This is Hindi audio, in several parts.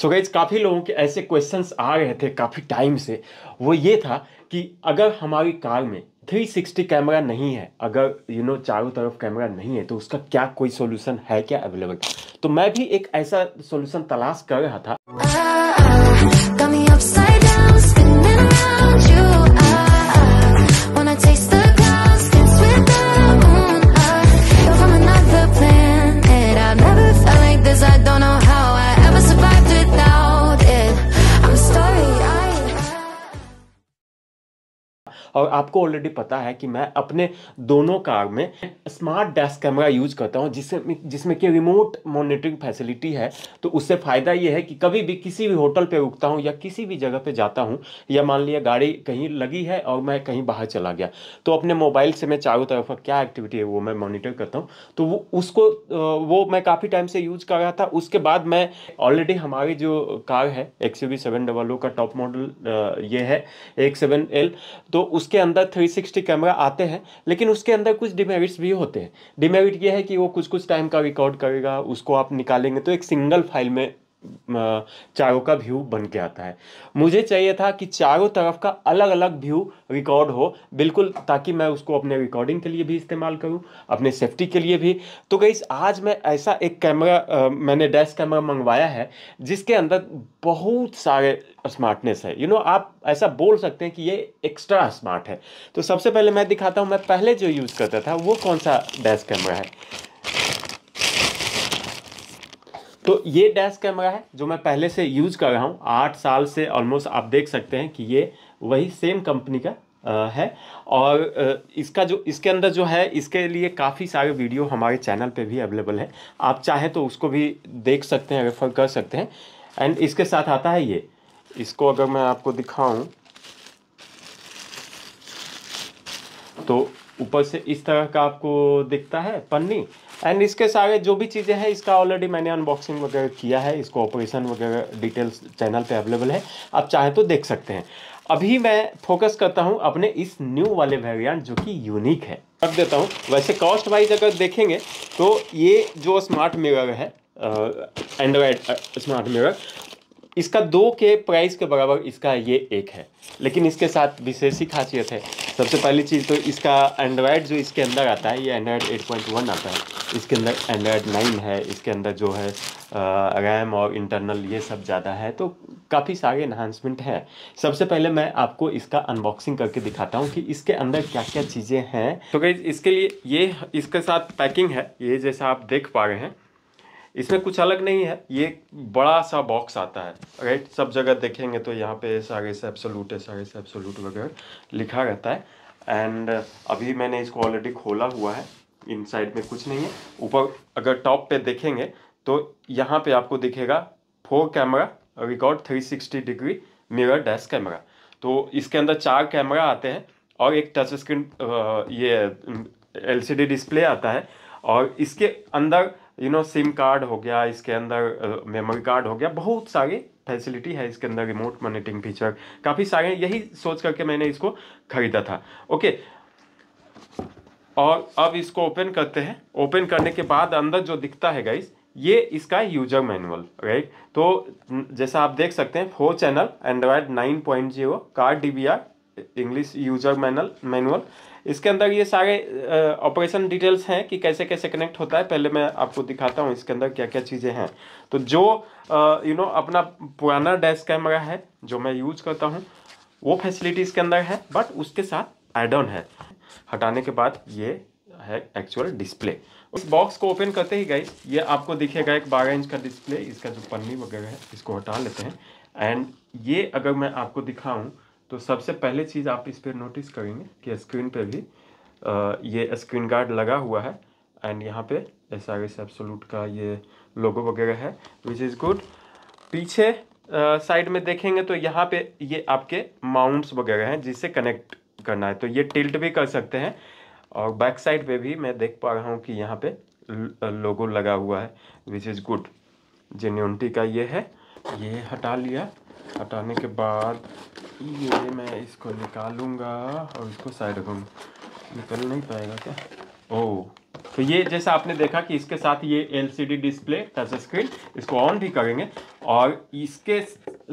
सो गाइज काफ़ी लोगों के ऐसे क्वेश्चंस आ रहे थे काफ़ी टाइम से वो ये था कि अगर हमारी कार में 360 कैमरा नहीं है अगर यू नो चारों तरफ कैमरा नहीं है तो उसका क्या कोई सोल्यूशन है क्या अवेलेबल तो मैं भी एक ऐसा सोल्यूशन तलाश कर रहा था ah, ah, ah। और आपको ऑलरेडी पता है कि मैं अपने दोनों कार में स्मार्ट डैश कैमरा यूज करता हूँ जिससे जिसमें कि रिमोट मॉनिटरिंग फैसिलिटी है तो उससे फ़ायदा ये है कि कभी भी किसी भी होटल पर रुकता हूँ या किसी भी जगह पर जाता हूँ या मान लिया गाड़ी कहीं लगी है और मैं कहीं बाहर चला गया तो अपने मोबाइल से मैं चारों तरफ क्या एक्टिविटी है वो मैं मॉनिटर करता हूँ तो वो उसको वो मैं काफ़ी टाइम से यूज कर रहा था उसके बाद मैं ऑलरेडी हमारी जो कार है एक्स यू का टॉप मॉडल ये है एक सेवन एल तो उस उसके अंदर 360 कैमरा आते हैं लेकिन उसके अंदर कुछ डिमेरिट्स भी होते हैं डिमेरिट ये है कि वो कुछ कुछ टाइम का रिकॉर्ड करेगा उसको आप निकालेंगे तो एक सिंगल फाइल में चारों का व्यू बन के आता है मुझे चाहिए था कि चारों तरफ का अलग अलग व्यू रिकॉर्ड हो बिल्कुल ताकि मैं उसको अपने रिकॉर्डिंग के लिए भी इस्तेमाल करूं अपने सेफ्टी के लिए भी तो गई आज मैं ऐसा एक कैमरा मैंने डैश कैमरा मंगवाया है जिसके अंदर बहुत सारे स्मार्टनेस है यू you नो know, आप ऐसा बोल सकते हैं कि ये एक्स्ट्रा स्मार्ट है तो सबसे पहले मैं दिखाता हूँ मैं पहले जो यूज़ करता था वो कौन सा डैश कैमरा है तो ये डैश कैमरा है जो मैं पहले से यूज कर रहा हूँ आठ साल से ऑलमोस्ट आप देख सकते हैं कि ये वही सेम कंपनी का है और इसका जो इसके अंदर जो है इसके लिए काफ़ी सारे वीडियो हमारे चैनल पे भी अवेलेबल है आप चाहे तो उसको भी देख सकते हैं रेफर कर सकते हैं एंड इसके साथ आता है ये इसको अगर मैं आपको दिखाऊं तो ऊपर से इस तरह का आपको दिखता है पन्नी एंड इसके सारे जो भी चीज़ें हैं इसका ऑलरेडी मैंने अनबॉक्सिंग वगैरह किया है इसको ऑपरेशन वगैरह डिटेल्स चैनल पे अवेलेबल है आप चाहे तो देख सकते हैं अभी मैं फोकस करता हूँ अपने इस न्यू वाले वेरियंट जो कि यूनिक है रख देता हूँ वैसे कॉस्ट वाइज अगर देखेंगे तो ये जो स्मार्ट मिरर है एंड्रॉयड स्मार्ट मिरर इसका दो के प्राइस के बराबर इसका ये एक है लेकिन इसके साथ विशेष ही खासियत है सबसे पहली चीज़ तो इसका एंड्रॉयड जो इसके अंदर आता है ये एंड्रॉयड एट पॉइंट वन आता है इसके अंदर एंड्रॉयड नाइन है इसके अंदर जो है रैम और इंटरनल ये सब ज़्यादा है तो काफ़ी सारे इन्हांसमेंट हैं सबसे पहले मैं आपको इसका अनबॉक्सिंग करके दिखाता हूँ कि इसके अंदर क्या क्या चीज़ें हैं तो गई इसके लिए ये इसके साथ पैकिंग है ये जैसा आप देख पा रहे हैं इसमें कुछ अलग नहीं है ये बड़ा सा बॉक्स आता है राइट सब जगह देखेंगे तो यहाँ पे सारे से एब्सोलूट है सारे से एब्सोलूट वगैरह लिखा रहता है एंड अभी मैंने इसको ऑलरेडी खोला हुआ है इन साइड में कुछ नहीं है ऊपर अगर टॉप पे देखेंगे तो यहाँ पे आपको दिखेगा four camera record three sixty degree mirror dash camera तो इसके अंदर चार कैमरा आते हैं और एक टच स्क्रीन ये एलसीडी डिस्प्ले आता है और इसके अंदर यू नो सिम कार्ड हो गया इसके अंदर मेमोरी कार्ड हो गया बहुत सारे फैसिलिटी है इसके अंदर रिमोट मॉनिटरिंग फीचर काफ़ी सारे यही सोच करके मैंने इसको खरीदा था ओके और अब इसको ओपन करते हैं ओपन करने के बाद अंदर जो दिखता है गाइस ये इसका यूजर मैनुअल राइट तो जैसा आप देख सकते हैं four channel Android nine point zero car D B R English user manual manual इसके अंदर ये सारे ऑपरेशन डिटेल्स हैं कि कैसे कैसे कनेक्ट होता है पहले मैं आपको दिखाता हूँ इसके अंदर क्या क्या चीज़ें हैं तो जो यू नो अपना पुराना डैश कैमरा है जो मैं यूज़ करता हूँ वो फैसिलिटी इसके अंदर है बट उसके साथ एड ऑन है हटाने के बाद ये है एक्चुअल डिस्प्ले उस बॉक्स को ओपन करते ही गई ये आपको दिखेगा एक बारह इंच का डिस्प्ले इसका जो पन्नी वगैरह है इसको हटा लेते हैं एंड ये अगर मैं आपको दिखाऊं तो सबसे पहले चीज़ आप इस पर नोटिस करेंगे कि स्क्रीन पे भी ये स्क्रीन गार्ड लगा हुआ है एंड यहाँ पे एस आर का ये लोगो वगैरह है विच इज़ गुड पीछे साइड में देखेंगे तो यहाँ पे ये आपके माउंट्स वगैरह हैं जिससे कनेक्ट करना है तो ये टिल्ट भी कर सकते हैं और बैक साइड पे भी मैं देख पा रहा हूँ कि यहाँ पे लोगो लगा हुआ है विच इज़ गुड जेन्यूनिटी का ये है ये हटा लिया हटाने के बाद ये मैं इसको निकालूंगा और इसको साइड रखूँगा निकल नहीं पाएगा क्या ओ oh, तो ये जैसा आपने देखा कि इसके साथ ये एलसीडी डिस्प्ले टच स्क्रीन इसको ऑन भी करेंगे और इसके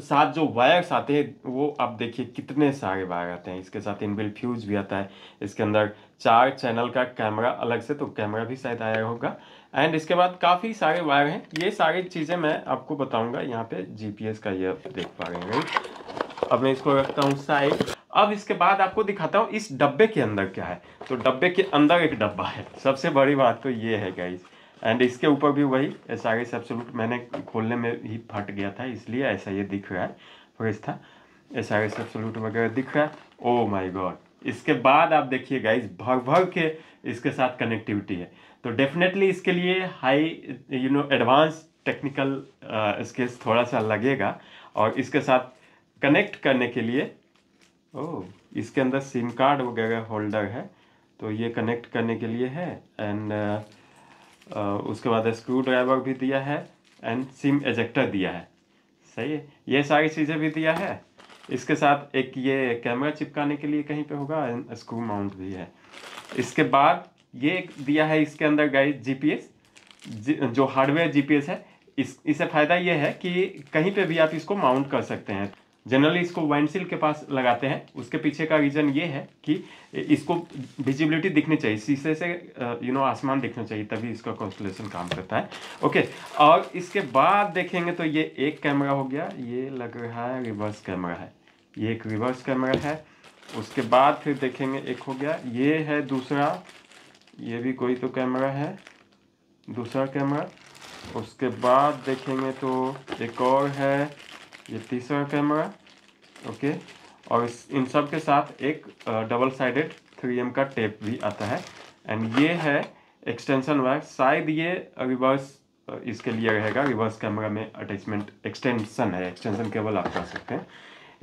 साथ जो वायर्स आते हैं वो आप देखिए कितने सारे वायर आते हैं इसके साथ इनबिल्ट फ्यूज भी आता है इसके अंदर चार चैनल का कैमरा अलग से तो कैमरा भी शायद आया होगा एंड इसके बाद काफ़ी सारे वायर हैं ये सारी चीज़ें मैं आपको बताऊंगा यहाँ पे जीपीएस का ये आप देख पा रहे हैं अब मैं इसको रखता हूँ साइड अब इसके बाद आपको दिखाता हूँ इस डब्बे के अंदर क्या है तो डब्बे के अंदर एक डब्बा है सबसे बड़ी बात तो ये है गाइज एंड इसके ऊपर भी वही एस आर एस मैंने खोलने में ही फट गया था इसलिए ऐसा ये दिख रहा है फ्रेश था एस आर एस वगैरह दिख रहा है ओ माई गॉड इसके बाद आप देखिए गाइज भर भर के इसके साथ कनेक्टिविटी है तो डेफिनेटली इसके लिए high you know advance technical skills थोड़ा सा लगेगा और इसके साथ कनेक्ट करने के लिए ओ oh, इसके अंदर सिम कार्ड वगैरह होल्डर है तो ये कनेक्ट करने के लिए है एंड uh, uh, उसके बाद स्क्रू ड्राइवर भी दिया है एंड सिम एजेक्टर दिया है सही है ये सारी चीज़ें भी दिया है इसके साथ एक ये कैमरा चिपकाने के लिए कहीं पे होगा एंड स्क्रू माउंट भी है इसके बाद ये दिया है इसके अंदर गाइस जीपीएस जो हार्डवेयर जीपीएस है इस इसे फ़ायदा ये है कि कहीं पे भी आप इसको माउंट कर सकते हैं जनरली इसको वाइनसील के पास लगाते हैं उसके पीछे का रीज़न ये है कि इसको विजिबिलिटी दिखनी चाहिए शीशे से यू नो आसमान दिखना चाहिए तभी इसका कॉन्स्टलेशन काम करता है ओके और इसके बाद देखेंगे तो ये एक कैमरा हो गया ये लग रहा है रिवर्स कैमरा है ये एक रिवर्स कैमरा है उसके बाद फिर देखेंगे एक हो गया ये है दूसरा ये भी कोई तो कैमरा है दूसरा कैमरा उसके बाद देखेंगे तो एक और है ये तीसरा कैमरा ओके और इस इन सब के साथ एक डबल साइडेड थ्री एम का टेप भी आता है एंड ये है एक्सटेंशन वायर शायद ये रिवर्स इसके लिए रहेगा रिवर्स कैमरा में अटैचमेंट एक्सटेंशन है एक्सटेंशन केबल आप कर सकते हैं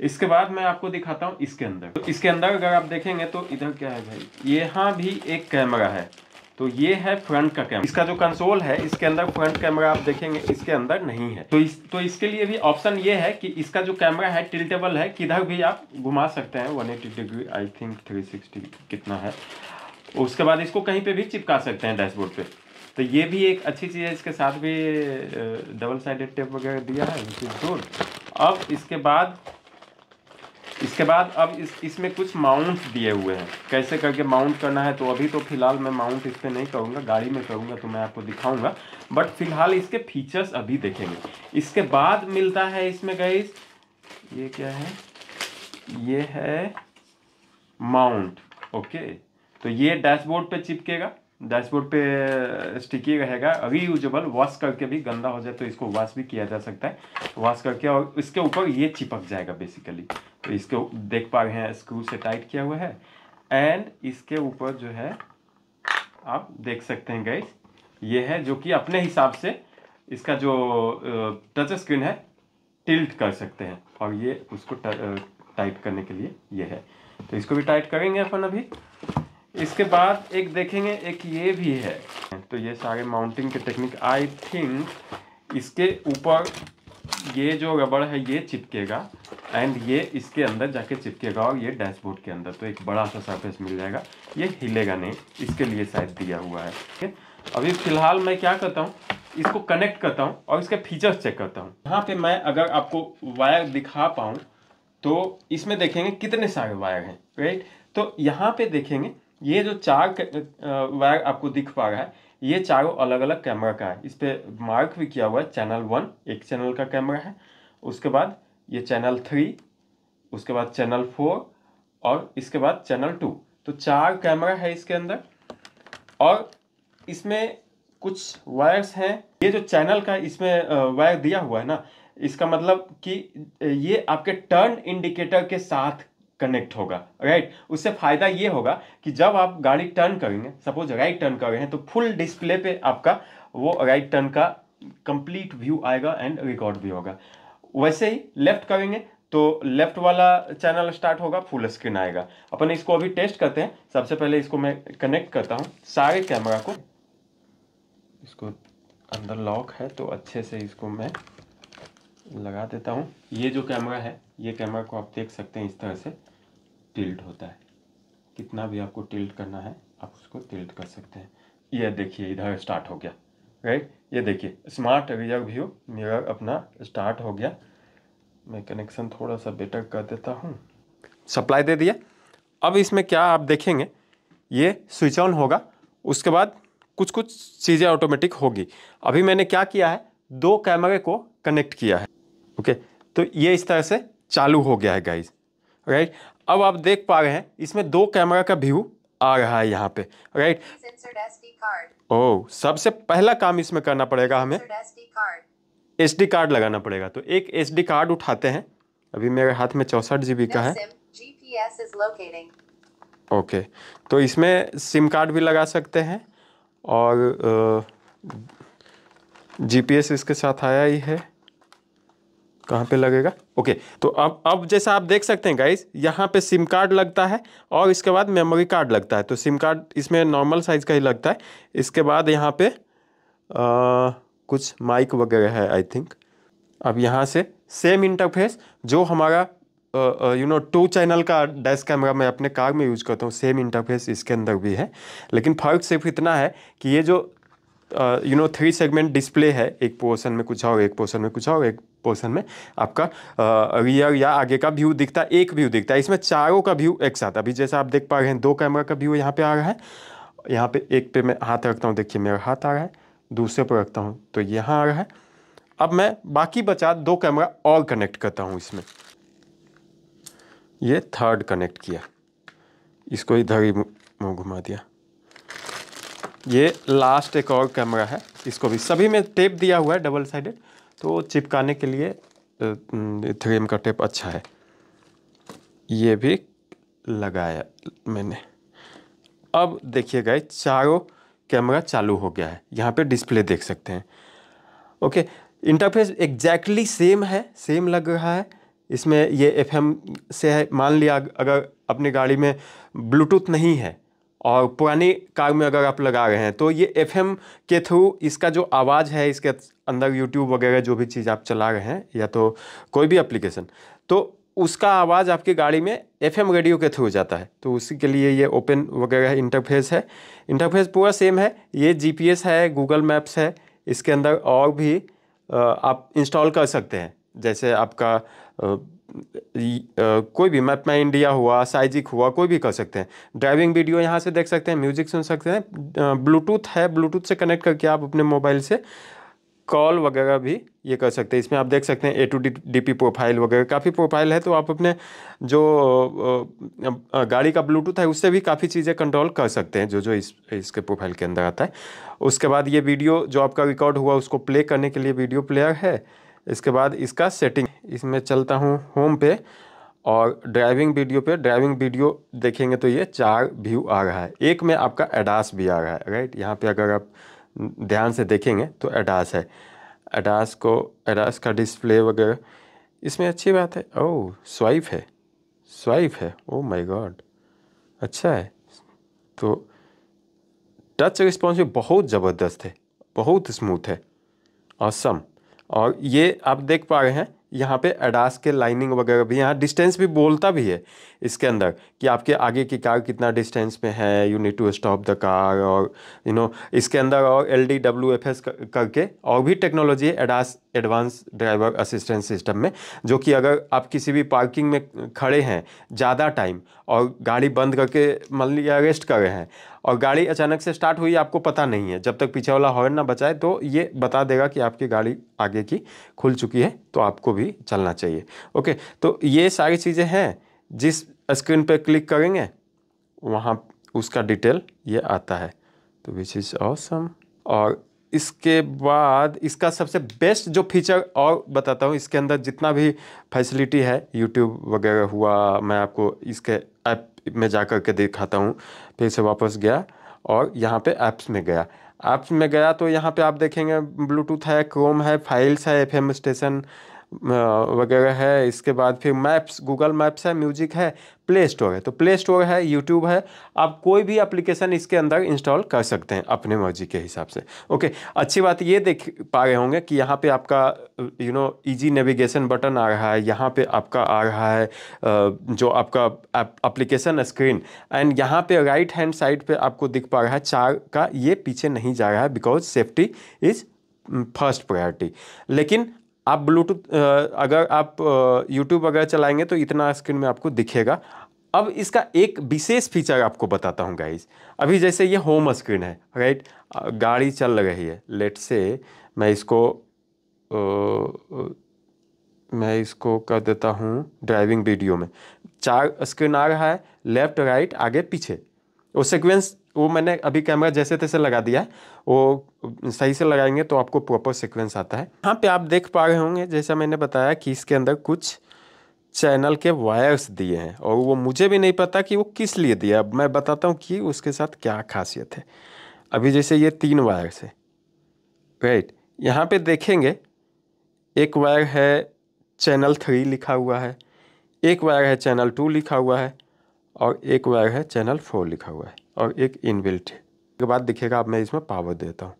इसके बाद मैं आपको दिखाता हूँ इसके अंदर तो इसके अंदर अगर आप देखेंगे तो इधर क्या है भाई यहाँ भी एक कैमरा है तो ये है फ्रंट का कैमरा इसका जो कंसोल है इसके अंदर फ्रंट कैमरा आप देखेंगे इसके अंदर नहीं है तो इस तो इसके लिए भी ऑप्शन ये है कि इसका जो कैमरा है टिल्टेबल है किधर भी आप घुमा सकते हैं 180 डिग्री आई थिंक 360 कितना है उसके बाद इसको कहीं पे भी चिपका सकते हैं डैशबोर्ड पे तो ये भी एक अच्छी चीज़ है इसके साथ भी डबल साइडेड टेप वगैरह दिया है अब इसके बाद इसके बाद अब इस इसमें कुछ माउंट दिए हुए हैं कैसे करके माउंट करना है तो अभी तो फिलहाल मैं माउंट इस पर नहीं करूँगा गाड़ी में करूँगा तो मैं आपको दिखाऊँगा बट फिलहाल इसके फीचर्स अभी देखेंगे इसके बाद मिलता है इसमें गई ये क्या है ये है माउंट ओके तो ये डैशबोर्ड पे चिपकेगा डैशबोर्ड पे स्टिकी uh, रहेगा अभी यूजेबल वॉश करके भी गंदा हो जाए तो इसको वॉश भी किया जा सकता है वॉश करके और इसके ऊपर ये चिपक जाएगा बेसिकली तो इसके देख पा रहे हैं स्क्रू से टाइट किया हुआ है एंड इसके ऊपर जो है आप देख सकते हैं गैस ये है जो कि अपने हिसाब से इसका जो टच uh, स्क्रीन है टिल्ट कर सकते हैं और ये उसको टाइट uh, करने के लिए ये है तो इसको भी टाइट करेंगे अपन अभी इसके बाद एक देखेंगे एक ये भी है तो ये सारे माउंटिंग के टेक्निक आई थिंक इसके ऊपर ये जो रबड़ है ये चिपकेगा एंड ये इसके अंदर जाके चिपकेगा और ये डैशबोर्ड के अंदर तो एक बड़ा सा सरफेस मिल जाएगा ये हिलेगा नहीं इसके लिए शायद दिया हुआ है ठीक अभी फिलहाल मैं क्या करता हूँ इसको कनेक्ट करता हूँ और इसके फीचर्स चेक करता हूँ यहाँ पे मैं अगर आपको वायर दिखा पाऊँ तो इसमें देखेंगे कितने सारे वायर हैं राइट तो यहाँ पे देखेंगे ये जो चार वायर आपको दिख पा रहा है ये चारों अलग अलग कैमरा का है इस पर मार्क भी किया हुआ है चैनल वन एक चैनल का कैमरा है उसके बाद ये चैनल थ्री उसके बाद चैनल फोर और इसके बाद चैनल टू तो चार कैमरा है इसके अंदर और इसमें कुछ वायर्स हैं ये जो चैनल का इसमें वायर दिया हुआ है ना इसका मतलब कि ये आपके टर्न इंडिकेटर के साथ कनेक्ट होगा राइट उससे फ़ायदा ये होगा कि जब आप गाड़ी टर्न करेंगे सपोज राइट टर्न कर रहे हैं तो फुल डिस्प्ले पे आपका वो राइट टर्न का कंप्लीट व्यू आएगा एंड रिकॉर्ड भी होगा वैसे ही लेफ्ट करेंगे तो लेफ्ट वाला चैनल स्टार्ट होगा फुल स्क्रीन आएगा अपन इसको अभी टेस्ट करते हैं सबसे पहले इसको मैं कनेक्ट करता हूँ सारे कैमरा को इसको अंदर लॉक है तो अच्छे से इसको मैं लगा देता हूँ ये जो कैमरा है ये कैमरा को आप देख सकते हैं इस तरह से टिल्ट होता है कितना भी आपको टिल्ट करना है आप उसको टिल्ट कर सकते हैं ये देखिए इधर स्टार्ट हो गया राइट ये देखिए स्मार्ट रियर व्यू मिरर अपना स्टार्ट हो गया मैं कनेक्शन थोड़ा सा बेटर कर देता हूँ सप्लाई दे दिया अब इसमें क्या आप देखेंगे ये स्विच ऑन होगा उसके बाद कुछ कुछ चीज़ें ऑटोमेटिक होगी अभी मैंने क्या किया है दो कैमरे को कनेक्ट किया है ओके तो ये इस तरह से चालू हो गया है गाइज राइट अब आप देख पा रहे हैं इसमें दो कैमरा का व्यू आ रहा है यहाँ पे राइट ओ oh, सबसे पहला काम इसमें करना पड़ेगा हमें एस डी कार्ड लगाना पड़ेगा तो एक एस डी कार्ड उठाते हैं अभी मेरे हाथ में चौसठ जी का है ओके तो इसमें सिम कार्ड भी लगा सकते हैं और जी एस इसके साथ आया ही है कहाँ पे लगेगा ओके तो अब अब जैसा आप देख सकते हैं गाइस यहाँ पे सिम कार्ड लगता है और इसके बाद मेमोरी कार्ड लगता है तो सिम कार्ड इसमें नॉर्मल साइज़ का ही लगता है इसके बाद यहाँ पे आ, कुछ माइक वगैरह है आई थिंक अब यहाँ से सेम इंटरफेस जो हमारा यू नो टू चैनल का डैश कैमरा मैं अपने कार में यूज करता हूँ सेम इंटरफेस इसके अंदर भी है लेकिन फ़र्क सिर्फ इतना है कि ये जो you know three segment display है एक पोर्शन में कुछ और एक पोर्शन में कुछ और एक पोर्सन में आपका रियर या आगे का व्यू दिखता है एक व्यू दिखता है इसमें चारों का व्यू एक साथ अभी जैसा आप देख पा रहे हैं दो कैमरा का व्यू यहाँ पे आ रहा है यहाँ पे एक पे मैं हाथ रखता हूँ देखिए मेरा हाथ आ रहा है दूसरे पर रखता हूँ तो यहाँ आ रहा है अब मैं बाकी बचा दो कैमरा और कनेक्ट करता हूँ इसमें ये थर्ड कनेक्ट किया इसको इधर ही मुँह घुमा दिया ये लास्ट एक और कैमरा है इसको भी सभी में टेप दिया हुआ है डबल साइडेड तो चिपकाने के लिए थ्रेम का टेप अच्छा है ये भी लगाया मैंने अब देखिए गए चारों कैमरा चालू हो गया है यहाँ पे डिस्प्ले देख सकते हैं ओके इंटरफेस एग्जैक्टली सेम है सेम लग रहा है इसमें ये एफएम से है मान लिया अगर अपनी गाड़ी में ब्लूटूथ नहीं है और पुराने कार में अगर आप लगा रहे हैं तो ये एफ के थ्रू इसका जो आवाज़ है इसके अंदर यूट्यूब वगैरह जो भी चीज़ आप चला रहे हैं या तो कोई भी एप्लीकेशन तो उसका आवाज़ आपकी गाड़ी में एफ रेडियो के थ्रू जाता है तो उसी के लिए ये ओपन वगैरह इंटरफेस है इंटरफेस पूरा सेम है ये जी है गूगल मैप्स है इसके अंदर और भी आप इंस्टॉल कर सकते हैं जैसे आपका कोई भी मैप माई इंडिया हुआ साइजिक हुआ कोई भी कर सकते हैं ड्राइविंग वीडियो यहाँ से देख सकते हैं म्यूजिक सुन सकते हैं ब्लूटूथ है ब्लूटूथ से कनेक्ट करके आप अपने मोबाइल से कॉल वगैरह भी ये कर सकते हैं इसमें आप देख सकते हैं A two D P profile वगैरह काफ़ी प्रोफाइल है तो आप अपने जो गाड़ी का ब्लूटूथ है उससे भी काफ़ी चीज़ें कंट्रोल कर सकते हैं जो जो इस इसके प्रोफाइल के अंदर आता है उसके बाद ये वीडियो जो आपका रिकॉर्ड हुआ उसको प्ले करने के लिए वीडियो प्लेयर है इसके बाद इसका सेटिंग इसमें चलता हूँ होम पे और ड्राइविंग वीडियो पे ड्राइविंग वीडियो देखेंगे तो ये चार व्यू आ रहा है एक में आपका एडास भी आ रहा है राइट यहाँ पे अगर आप ध्यान से देखेंगे तो एडास है एडास को एडास का डिस्प्ले वगैरह इसमें अच्छी बात है ओ oh, स्वाइप है स्वाइप है ओ माय गॉड अच्छा है तो टच रिस्पॉन्स भी बहुत ज़बरदस्त है बहुत स्मूथ है और awesome. और ये आप देख पा रहे हैं यहाँ पे एडास के लाइनिंग वगैरह भी यहाँ डिस्टेंस भी बोलता भी है इसके अंदर कि आपके आगे की कार कितना डिस्टेंस में है you need to stop the car और यू you नो know, इसके अंदर और L D W F S करके और भी technology ADAS advance driver assistance system में जो कि अगर आप किसी भी पार्किंग में खड़े हैं ज़्यादा टाइम और गाड़ी बंद करके मान लिया अरेस्ट कर रहे हैं और गाड़ी अचानक से स्टार्ट हुई आपको पता नहीं है जब तक पीछे वाला हॉर्न ना बचाए तो ये बता देगा कि आपकी गाड़ी आगे की खुल चुकी है तो आपको भी चलना चाहिए ओके तो ये सारी चीज़ें हैं जिस स्क्रीन पर क्लिक करेंगे वहाँ उसका डिटेल ये आता है तो विच इज़ ऑसम और इसके बाद इसका सबसे बेस्ट जो फीचर और बताता हूँ इसके अंदर जितना भी फैसिलिटी है यूट्यूब वगैरह हुआ मैं आपको इसके ऐप में जा कर के दिखाता हूँ फिर से वापस गया और यहाँ पे ऐप्स में गया ऐप्स में गया तो यहाँ पे आप देखेंगे ब्लूटूथ है क्रोम है फाइल्स है एफएम स्टेशन वगैरह है इसके बाद फिर मैप्स गूगल मैप्स है म्यूजिक है प्ले स्टोर है तो प्ले स्टोर है यूट्यूब है आप कोई भी एप्लीकेशन इसके अंदर इंस्टॉल कर सकते हैं अपने मर्जी के हिसाब से ओके अच्छी बात ये देख पा रहे होंगे कि यहाँ पे आपका you know easy navigation button आ रहा है यहाँ पे आपका आ रहा है जो आपका एप्लीकेशन स्क्रीन एंड यहाँ पे राइट हैंड साइड पर आपको दिख पा रहा है चार का ये पीछे नहीं जा रहा है because safety is first priority लेकिन आप ब्लूटूथ अगर आप यूट्यूब वगैरह चलाएंगे तो इतना स्क्रीन में आपको दिखेगा अब इसका एक विशेष फीचर आपको बताता हूँ गाइज अभी जैसे ये होम स्क्रीन है राइट गाड़ी चल रही है लेट से मैं इसको आ, मैं इसको कर देता हूँ ड्राइविंग वीडियो में चार स्क्रीन आ रहा है लेफ्ट राइट आगे पीछे वो सिक्वेंस वो मैंने अभी कैमरा जैसे तैसे लगा दिया है वो सही से लगाएंगे तो आपको प्रॉपर सिक्वेंस आता है यहाँ पे आप देख पा रहे होंगे जैसा मैंने बताया कि इसके अंदर कुछ चैनल के वायर्स दिए हैं और वो मुझे भी नहीं पता कि वो किस लिए दिया अब मैं बताता हूँ कि उसके साथ क्या खासियत है अभी जैसे ये तीन वायर्स है राइट यहाँ पे देखेंगे एक वायर है चैनल थ्री लिखा हुआ है एक वायर है चैनल टू लिखा हुआ है और एक वायर है चैनल फोर लिखा हुआ है और एक इनबिल्ट है उसके बाद दिखेगा अब मैं इसमें पावर देता हूँ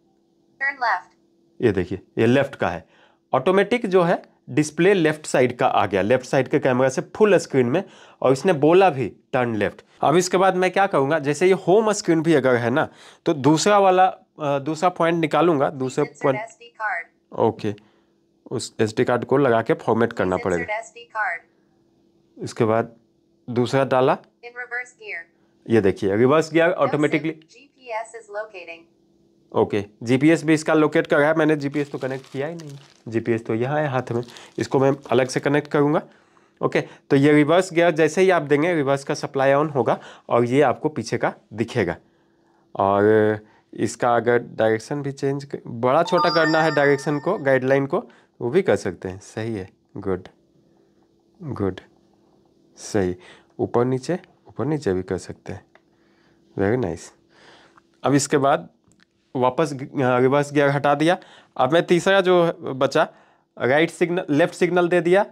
ये देखिए ये लेफ्ट का है ऑटोमेटिक जो है डिस्प्ले लेफ्ट साइड का आ गया लेफ्ट साइड के कैमरा से फुल स्क्रीन में और इसने बोला भी टर्न लेफ्ट अब इसके बाद मैं क्या करूँगा जैसे ये होम स्क्रीन भी अगर है ना तो दूसरा वाला दूसरा पॉइंट निकालूंगा दूसरे पॉइंट ओके उस एस कार्ड को लगा के फॉर्मेट करना पड़ेगा इसके बाद दूसरा डाला ये देखिए reverse gear automatically okay GPS भी इसका लोकेट कर रहा है मैंने जीपीएस तो कनेक्ट किया ही नहीं जीपीएस तो यहाँ है हाथ में इसको मैं अलग से कनेक्ट करूँगा ओके तो ये रिवर्स गियर जैसे ही आप देंगे रिवर्स का सप्लाई ऑन होगा और ये आपको पीछे का दिखेगा और इसका अगर डायरेक्शन भी चेंज बड़ा छोटा करना है डायरेक्शन को गाइडलाइन को वो भी कर सकते हैं सही है गुड गुड सही ऊपर नीचे ऊपर नीचे भी कर सकते हैं वेरी नाइस अब इसके बाद वापस रिवर्स गियर हटा दिया अब मैं तीसरा जो बचा राइट सिग्नल लेफ्ट सिग्नल दे दिया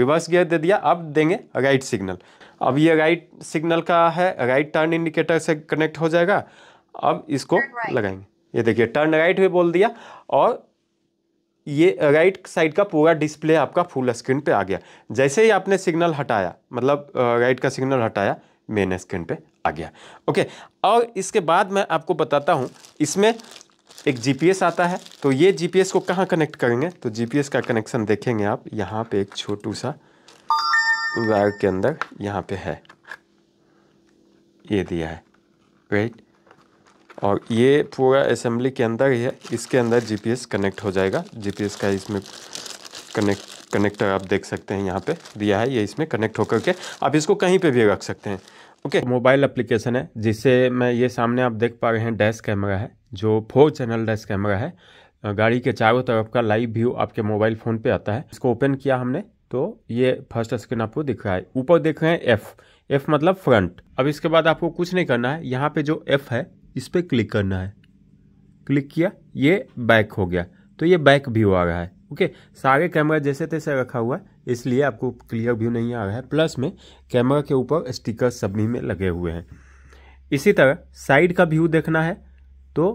रिवर्स गियर दे दिया अब देंगे राइट सिग्नल अब ये राइट सिग्नल का है राइट टर्न इंडिकेटर से कनेक्ट हो जाएगा अब इसको लगाएंगे ये देखिए टर्न राइट भी बोल दिया और ये राइट साइड का पूरा डिस्प्ले आपका फुल स्क्रीन पे आ गया जैसे ही आपने सिग्नल हटाया मतलब राइट का सिग्नल हटाया मेन स्क्रीन पे आ गया ओके और इसके बाद मैं आपको बताता हूँ इसमें एक जीपीएस आता है तो ये जीपीएस को कहाँ कनेक्ट करेंगे तो जीपीएस का कनेक्शन देखेंगे आप यहाँ पे एक छोटू सा वायर के अंदर यहाँ पे है ये दिया है राइट और ये पूरा असेंबली के अंदर ही है इसके अंदर जीपीएस कनेक्ट हो जाएगा जीपीएस का इसमें कनेक्ट कनेक्टर आप देख सकते हैं यहाँ पे दिया है ये इसमें कनेक्ट होकर के आप इसको कहीं पे भी रख सकते हैं ओके मोबाइल एप्लीकेशन है जिससे मैं ये सामने आप देख पा रहे हैं डैश कैमरा है जो फोर चैनल डैश कैमरा है गाड़ी के चारों तरफ का लाइव व्यू आपके मोबाइल फ़ोन पर आता है इसको ओपन किया हमने तो ये फर्स्ट स्क्रीन आपको दिख रहा है ऊपर देख रहे हैं एफ़ एफ़ मतलब फ्रंट अब इसके बाद आपको कुछ नहीं करना है यहाँ पे जो एफ़ है इस पर क्लिक करना है क्लिक किया ये बैक हो गया तो ये बैक व्यू आ रहा है ओके सारे कैमरा जैसे तैसे रखा हुआ है इसलिए आपको क्लियर व्यू नहीं आ रहा है प्लस में कैमरा के ऊपर स्टिकर सभी में लगे हुए हैं इसी तरह साइड का व्यू देखना है तो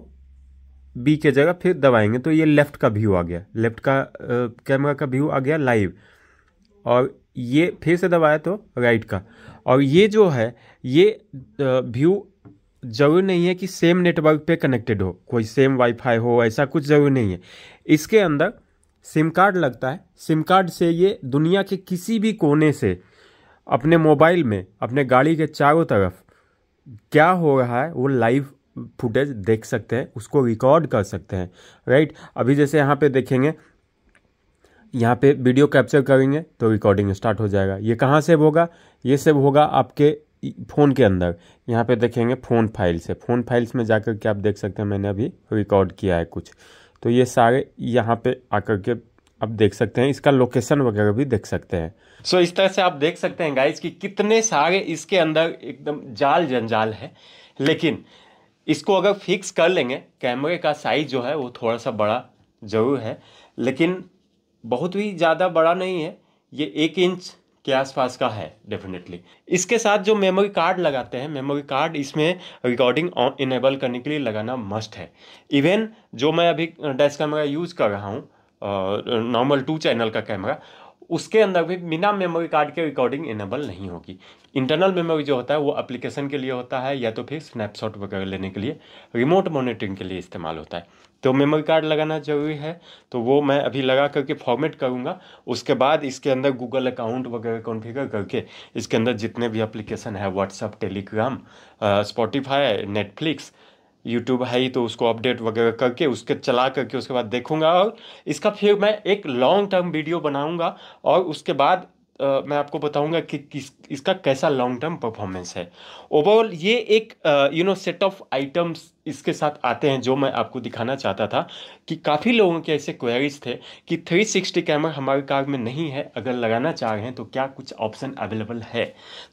बी के जगह फिर दबाएंगे तो ये लेफ्ट का व्यू आ गया लेफ्ट का कैमरा का व्यू आ गया लाइव और ये फिर से दबाया तो राइट का और ये जो है ये व्यू ज़रूरी नहीं है कि सेम नेटवर्क पे कनेक्टेड हो कोई सेम वाईफाई हो ऐसा कुछ ज़रूरी नहीं है इसके अंदर सिम कार्ड लगता है सिम कार्ड से ये दुनिया के किसी भी कोने से अपने मोबाइल में अपने गाड़ी के चारों तरफ क्या हो रहा है वो लाइव फुटेज देख सकते हैं उसको रिकॉर्ड कर सकते हैं राइट अभी जैसे यहाँ पे देखेंगे यहाँ पे वीडियो कैप्चर करेंगे तो रिकॉर्डिंग स्टार्ट हो जाएगा ये कहाँ सेव होगा ये सेव होगा आपके फ़ोन के अंदर यहाँ पे देखेंगे फ़ोन फाइल्स है फ़ोन फाइल्स में जाकर के आप देख सकते हैं मैंने अभी रिकॉर्ड किया है कुछ तो ये सारे यहाँ पे आकर के आप देख सकते हैं इसका लोकेशन वगैरह भी देख सकते हैं सो so, इस तरह से आप देख सकते हैं गाइज कि कितने सारे इसके अंदर एकदम जाल जंजाल है लेकिन इसको अगर फिक्स कर लेंगे कैमरे का साइज जो है वो थोड़ा सा बड़ा ज़रूर है लेकिन बहुत ही ज़्यादा बड़ा नहीं है ये एक इंच के आसपास का है डेफिनेटली इसके साथ जो मेमोरी कार्ड लगाते हैं मेमोरी कार्ड इसमें रिकॉर्डिंग ऑन इनेबल करने के लिए लगाना मस्ट है इवन जो मैं अभी डैश कैमरा यूज़ कर रहा हूँ नॉर्मल टू चैनल का कैमरा उसके अंदर भी बिना मेमोरी कार्ड के रिकॉर्डिंग इनेबल नहीं होगी इंटरनल मेमोरी जो होता है वो एप्लीकेशन के लिए होता है या तो फिर स्नैपशॉट वगैरह लेने के लिए रिमोट मॉनिटरिंग के लिए इस्तेमाल होता है तो मेमोरी कार्ड लगाना ज़रूरी है तो वो मैं अभी लगा करके फॉर्मेट करूँगा उसके बाद इसके अंदर गूगल अकाउंट वगैरह कॉन्फ़िगर करके इसके अंदर जितने भी एप्लीकेशन है WhatsApp Telegram Spotify Netflix YouTube है ही तो उसको अपडेट वगैरह करके उसके चला करके उसके बाद देखूंगा और इसका फिर मैं एक लॉन्ग टर्म वीडियो बनाऊंगा और उसके बाद आ, मैं आपको बताऊंगा कि किस इसका कैसा लॉन्ग टर्म परफॉर्मेंस है ओवरऑल ये एक you know set of items इसके साथ आते हैं जो मैं आपको दिखाना चाहता था कि काफ़ी लोगों के ऐसे क्वेरीज थे कि 360 कैमरा हमारे कार में नहीं है अगर लगाना चाह रहे हैं तो क्या कुछ ऑप्शन अवेलेबल है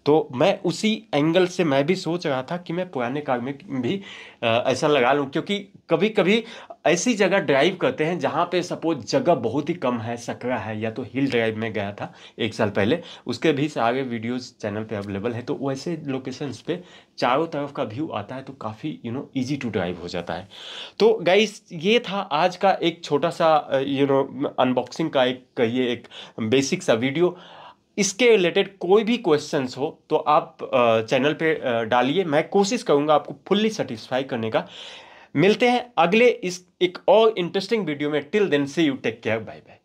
तो मैं उसी एंगल से मैं भी सोच रहा था कि मैं पुराने कार में भी ऐसा लगा लूँ क्योंकि कभी कभी ऐसी जगह ड्राइव करते हैं जहाँ पे सपोज जगह बहुत ही कम है सकरा है या तो हिल ड्राइव में गया था एक साल पहले उसके भी सारे वीडियोस चैनल पे अवेलेबल है तो वैसे लोकेशंस पे चारों तरफ का व्यू आता है तो काफ़ी you know easy to drive हो जाता है तो गाइस ये था आज का एक छोटा सा यू नो अनबॉक्सिंग का एक कहिए एक बेसिक सा वीडियो इसके रिलेटेड कोई भी क्वेश्चंस हो तो आप चैनल uh, पे uh, डालिए मैं कोशिश करूँगा आपको फुल्ली सेटिस्फाई करने का मिलते हैं अगले इस एक और इंटरेस्टिंग वीडियो में till then see you take care bye bye